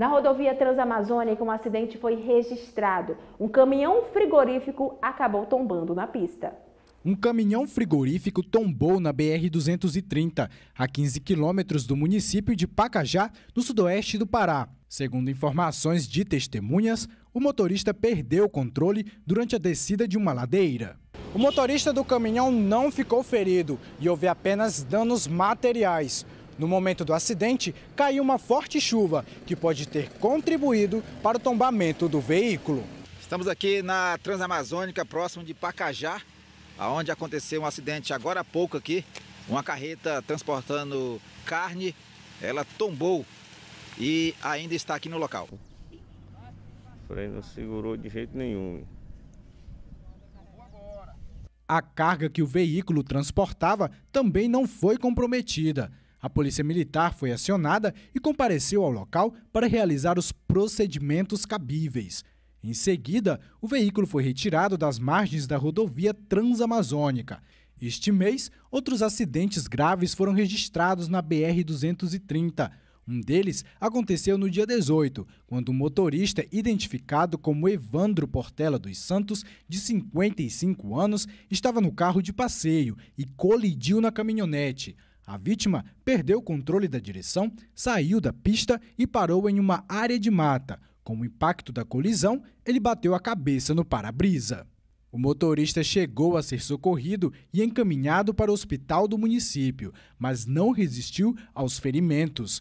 Na rodovia Transamazônica, um acidente foi registrado. Um caminhão frigorífico acabou tombando na pista. Um caminhão frigorífico tombou na BR-230, a 15 quilômetros do município de Pacajá, no sudoeste do Pará. Segundo informações de testemunhas, o motorista perdeu o controle durante a descida de uma ladeira. O motorista do caminhão não ficou ferido e houve apenas danos materiais. No momento do acidente, caiu uma forte chuva que pode ter contribuído para o tombamento do veículo. Estamos aqui na Transamazônica, próximo de Pacajá, onde aconteceu um acidente agora há pouco aqui. Uma carreta transportando carne, ela tombou e ainda está aqui no local. freio não segurou de jeito nenhum. A carga que o veículo transportava também não foi comprometida. A Polícia Militar foi acionada e compareceu ao local para realizar os procedimentos cabíveis. Em seguida, o veículo foi retirado das margens da rodovia Transamazônica. Este mês, outros acidentes graves foram registrados na BR-230. Um deles aconteceu no dia 18, quando um motorista identificado como Evandro Portela dos Santos, de 55 anos, estava no carro de passeio e colidiu na caminhonete. A vítima perdeu o controle da direção, saiu da pista e parou em uma área de mata. Com o impacto da colisão, ele bateu a cabeça no para-brisa. O motorista chegou a ser socorrido e encaminhado para o hospital do município, mas não resistiu aos ferimentos.